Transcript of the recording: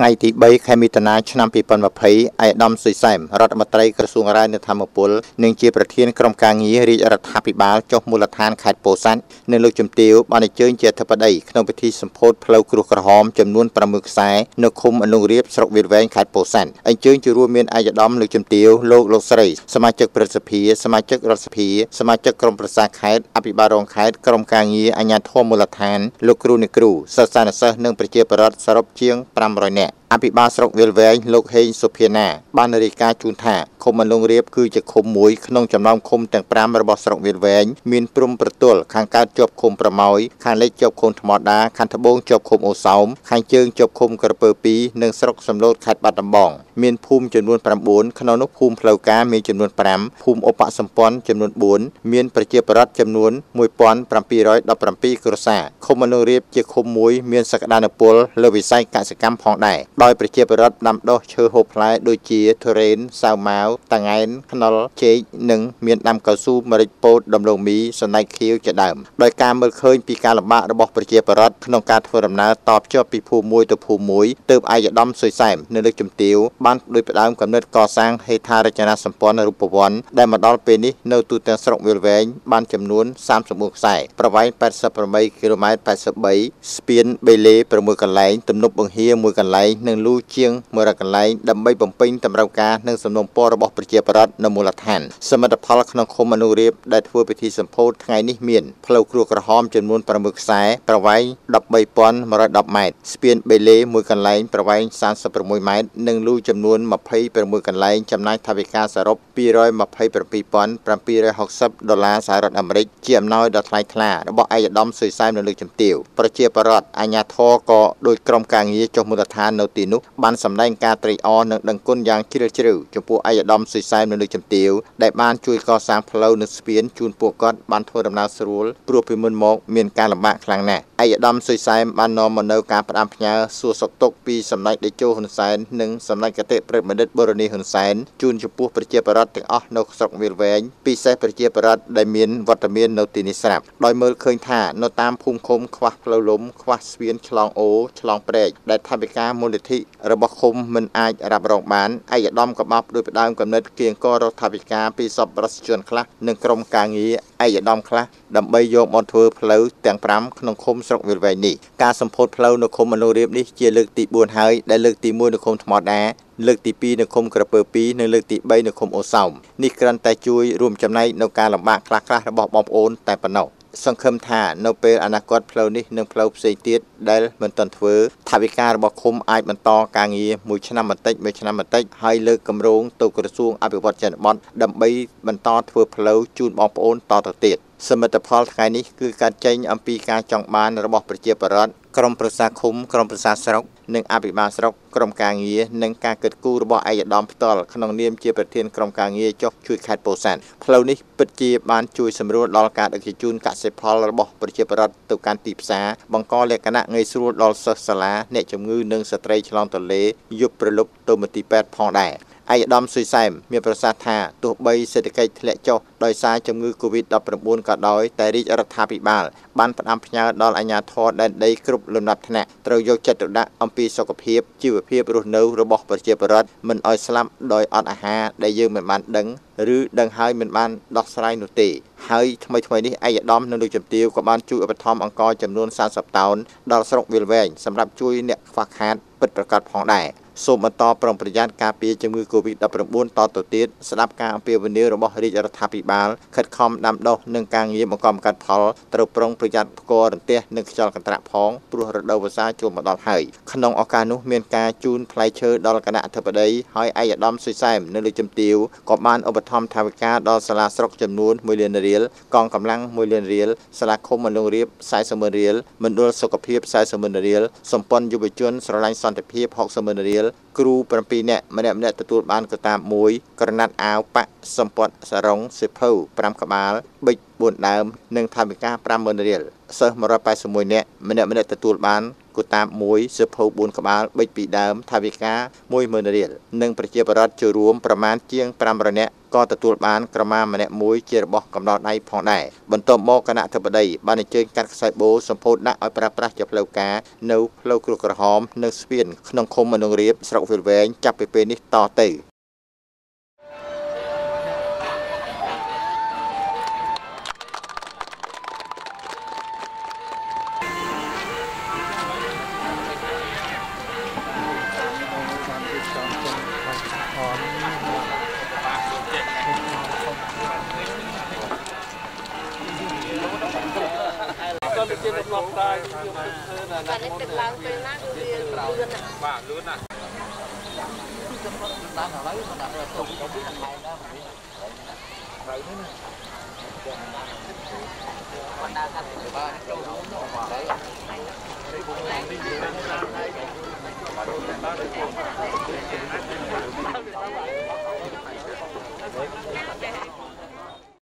ថ្ងៃទី3ខែមិថុនាឆ្នាំ2020អាយដាមសុយសែមរដ្ឋមន្ត្រីក្រសួងរាយនៅធម្មពលនិងជាប្រធានក្រុមការងាររាជរដ្ឋាភិបាលចុះមូលដ្ឋានខេត្តពោធិ៍សាត់នៅលោកជំទាវបានអញ្ជើញជាអធិបតី ក្នុងពិធីសម្ពោធផ្លូវគ្រោះក្រហមចំនួន6ខ្សែនៅឃុំអនុងរាបស្រុកវាលវែងខេត្តពោធិ៍សាត់អញ្ជើញជារួមមានអាយដាមលោកជំទាវលោកលោកស្រីសមាជិកប្រសិទ្ធិសមាជិករដ្ឋសភា សមាជិកក្រុមប្រឹក្សាខេត្តអភិបាលរងខេត្តក្រុមការងារអាជ្ញាធរមូលដ្ឋានលោកគ្រូអ្នកគ្រូសិស្សានុសិស្សនិងប្រជាពលរដ្ឋសរុបជាង500នាក់见。អភិបាលស្រុកវាលវែងលោកហេងសុភាណាបានរាយការណ៍ជូនថាឃុំមនុងរៀបគឺជាឃុំមួយក្នុងចំណោមឃុំទាំង5របស់ស្រុកវាលវែងមានព្រំប្រទល់ខាងកើតជាប់ឃុំប្រម៉ោយខាងលិចជាប់ឃុំថ្មដា ខាងត្បូងជាប់ឃុំអូសោមខាងជើងជាប់ឃុំក្រពើ2និងស្រុកសំឡូតខេត្តបាត់ដំបង មានភូមិចំនួន9ក្នុងនោះភូមិផ្លូវការមានចំនួន5ភូមិឧបសម្ព័ន្ធចំនួន4មានប្រជាពលរដ្ឋចំនួន1717គ្រួសារឃុំមនុងរៀបជាឃុំមួយមានសក្តានុពលលើវិស័យកសិកម្មផងដែរដោយប្រជាពលរដ្ឋដាំដុះឈើហូបផ្លែ ដូចជាទុរេនសាវម៉ាវតាងែនខ្នុរចេកនិងមានដាំកៅស៊ូម្រេចពោតដំឡូងមីសណ្តែកខៀវជាដើមដោយការមើលឃើញពីការលំបាករបស់ប្រជាពលរដ្ឋក្នុងការធ្វើដំណើរតភ្ជាប់ពីភូមិមួយទៅភូមិមួយទើបឯកឧត្តមសុយសែមនៅលើកជំទាវបានដោយផ្ដើមកំណត់កសាងហេដ្ឋារចនាសម្ព័ន្ធរូបវ័ន្តដែលមកដល់ពេលនេះនៅទូទាំងស្រុកវាលវែងបានចំនួន34ខ្សែប្រវែង88គីឡូម៉ែត្រ83ស្ពានបេលេ6កន្លែងទំនប់បង្ហៀ1កន្លែងនិងលូជាង100កន្លែងដើម្បីបំពេញតម្រូវការនិងសំណូមពររបស់ប្រជាពលរដ្ឋនៅមូលដ្ឋាន សមិទ្ធផលក្នុងឃុំអនុរាពដែលធ្វើពិធីសម្ពោធថ្ងៃនេះមានផ្លូវគ្រួក្រហមចំនួន6ខ្សែប្រវែង13110ម៉ែត្រស្ពានបេលេ1កន្លែងប្រវែង36ម៉ែត្រនិងលូចំនួន26កន្លែងចំណាយថវិកាសរុប227,760ដុល្លារសហរដ្ឋអាមេរិក ជាអំណោយដ៏ថ្លៃថ្លារបស់ឯកឧត្តមសុយសែមនៅលើជំទាវប្រជាពលរដ្ឋអាញាធរក៏ដោយក្រុមការងារចុះមូលដ្ឋាននៅទីនោះបានសម្ដែងការត្រេកអរនិងដឹងគុណយ៉ាងជ្រាលជ្រៅចំពោះឯកឧត្តមសុយសែននៅលើជំទាវដែលបានជួយកសាងផ្លូវនិងស្ពានជូនពួកគាត់បានធ្វើដំណើរស្រួលព្រោះពីមុនមកមានការលំបាកខ្លាំងណាស់ឯកឧត្តមសុយសែមបាននាំមកនៅការផ្ដាំផ្ញើសួរសុខទុក្ខពីសម្ដេចតេជោហ៊ុនសែននិងសម្ដេចកតេព្រឹទ្ធបណ្ឌិតបូរនីហ៊ុនសែនជូនចំពោះប្រជាពលរដ្ឋទាំងអស់នៅស្រុកវាលវែងពិសេសប្រជាពលរដ្ឋដែលមានវត្តមាននៅទីនេះស្រាប់ដោយមើលឃើញថា នៅតាមភូមិឃុំខ្វះផ្លូវលំខ្វះស្ពានឆ្លងអូរឆ្លងព្រែកដែលថាវិការមូលនិធិរបស់ឃុំមិនអាចរ៉ាប់រងបានឯកឧត្តមក៏បានផ្ដួយផ្ដើមកំណត់គៀងកររដ្ឋាភិការពីសពរដ្ឋជនខ្លះនិងក្រុមការងារឯកឧត្តមខ្លះដើម្បីយកមកធ្វើផ្លូវទាំង5ក្នុងឃុំស្រុកវិលវែងនេះការសម្ពោធផ្លូវនៅឃុំមនោរៀបនេះជាលើកទី4ហើយដែលលើកទី1នៅឃុំថ្មដាលើកទី2នៅឃុំ ក្រពើ2និងលើកទី3នៅឃុំអូសោមនេះគ្រាន់តែជួយរួមចំណែកនៅការលំបាកខ្លះៗរបស់បងប្អូនតែប៉ុណ្ណោះសង្ឃឹមថានៅពេលអនាគតផ្លូវនេះនិងផ្លូវផ្សេងទៀតដែលមិនទាន់ធ្វើថាវិការរបស់ឃុំអាចបន្តការងារមួយឆ្នាំបន្តិចមួយឆ្នាំបន្តិចហើយលើកគម្រោងទៅក្រសួងអភិវឌ្ឍន៍ចន្ទបត្តិដើម្បីបន្តធ្វើផ្លូវជូនបងប្អូន តទៅទៀតសមិទ្ធផលថ្ងៃនេះគឺការចេញអំពីការចង់បានរបស់ប្រជាពលរដ្ឋក្រមប្រសាឃុំក្រមប្រសាស្រុកនិងអភិបាលស្រុកក្រមការងារនិងការកិត្តគូរបស់ឯកឧត្តមផ្ទាល់ក្នុងនាមជាប្រធានក្រមការងារចុះជួយខេត្តពោធិ៍សែនផ្លូវនេះពិតជាបានជួយសម្រួលដល់ការដឹកជញ្ជូនកសិផលរបស់ប្រជាពលរដ្ឋទៅកាន់ទីផ្សារបង្កលក្ខណៈងាយស្រួលដល់សិស្សសាលាអ្នកជំងឺនិងស្ត្រីឆ្លងទន្លេយប់ប្រលប់ទៅមន្ទីរពេទ្យផងដែរឯកឧត្តមសុយសែមមានប្រសាសន៍ថាទោះបីសេដ្ឋកិច្ចធ្លាក់ចុះដោយសារជំងឺ Covid-19 ក៏ដោយតែរាជរដ្ឋាភិបាលបានផ្ដាំផ្ញើដល់អាជ្ញាធរដែនដីគ្រប់លំដាប់ថ្នាក់ត្រូវយកចិត្តទុកដាក់អំពីសុខភាពជីវភាពរស់នៅរបស់ប្រជាពលរដ្ឋមិនឲ្យស្លាប់ដោយអត់អាហារដែលយើងមិនបានដឹង ឬដឹងហើយមិនបានដោះស្រាយនោះទេហើយថ្មីថ្មីនេះឯកឧត្តមនិងលោកជំទាវក៏បានជួយឧបត្ថម្ភអង្គចំនួន40តោនដល់ស្រុកវាលវែងសម្រាប់ជួយអ្នកខ្វះខាតពិតប្រាកដផងដែរសូមបន្តប្រុងប្រយ័ត្នការពារជំងឺ Covid-19 តទៅទៀតស្ដាប់ការអំពាវនាវរបស់រាជរដ្ឋាភិបាលខិតខំដាំដុះនិងការងារបង្កបង្កើតផលត្រូវប្រុងប្រយ័ត្នផ្គររន្ទះនិងខ្យល់កន្ត្រាក់ផងព្រោះរដូវវស្សាចូលមកដល់ហើយក្នុងឱកាសនោះមានការជូនផ្លែឈើដល់គណៈអធិបតីហើយឯកឧត្តមសុយសែមនៅលើជំទាវក៏បានឧបត្ថម្ភថវិកាដល់សាលាស្រុកចំនួន1លានរៀលកងកម្លាំង1លានរៀលសាលាឃុំមណ្ឌលរាប40ម៉ឺនរៀលមណ្ឌលសុខភាព40ម៉ឺនរៀលសម្ព័ន្ធយុវជន ស្រឡាញ់សន្តិភាព60ម៉ឺនរៀលគ្រូ7នាក់ម្នាក់ម្នាក់ទទួលបានកតាប1ក្រណាត់អាវប៉ាក់សម្ពត់សរងសិភៅ5ក្បាលប៊ិច4ដើមនិងថវិកា50000រៀលសិស្ស181នាក់ម្នាក់ម្នាក់ទទួលបានគូតាប1សិភៅ4ក្បាលបិចពីដើមថាវិការ10000រៀលនិងប្រជាពលរដ្ឋចូលរួមប្រមាណជាង500នាក់ក៏ទទួល បានក្រមាម្នាក់មួយជារបស់កំណត់ដៃផងដែរបន្ទាប់មកគណៈធិបតីបានអញ្ជើញកាត់ខ្សែបូសម្ពោធដាក់ឲ្យប្រើប្រាស់ជាផ្លូវការនៅផ្លូវគ្រោះក្រហមនៅស្ពានក្នុងឃុំមនុងរាបស្រុកវិលវែងចាប់ពីពេលនេះតទៅតែខ្ញុំគិតថាណាតែទឹកឡើងពេលណាគឺវាលឿនណាបាទលឿនណាទៅដល់ឥឡូវមិនដាក់ទៅទុកទៅពីថ្ងៃដែរមិនមានហើយនេះណាបានដាក់ថាបាទចូលរួមទៅបាទហើយនេះពួកខ្ញុំនេះ